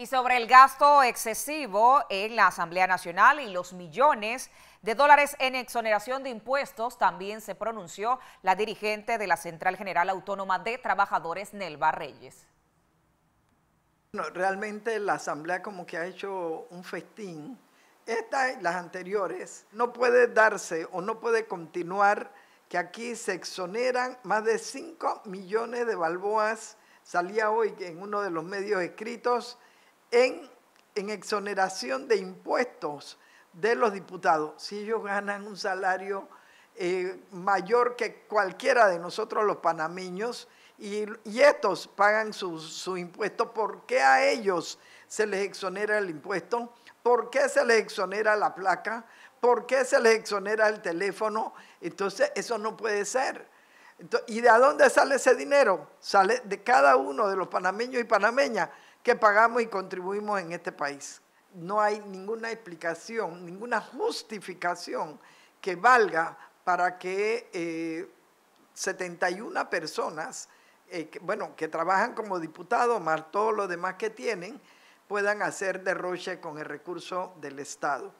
Y sobre el gasto excesivo en la Asamblea Nacional y los millones de dólares en exoneración de impuestos, también se pronunció la dirigente de la Central General Autónoma de Trabajadores, Nelva Reyes. Bueno, realmente la Asamblea como que ha hecho un festín. Estas, las anteriores, no puede darse o no puede continuar que aquí se exoneran más de 5 millones de balboas. Salía hoy en uno de los medios escritos en, exoneración de impuestos de los diputados. Si ellos ganan un salario eh, mayor que cualquiera de nosotros los panameños y, estos pagan su, su, impuesto, ¿por qué a ellos se les exonera el impuesto? ¿Por qué se les exonera la placa? ¿Por qué se les exonera el teléfono? Entonces, eso no puede ser. ¿Y de dónde sale ese dinero? Sale de cada uno de los panameños y panameñas que pagamos y contribuimos en este país. No hay ninguna explicación, ninguna justificación que valga para que 71 eh, personas, eh, bueno, que trabajan como diputados, más todos los demás que tienen, puedan hacer derroche con el recurso del Estado.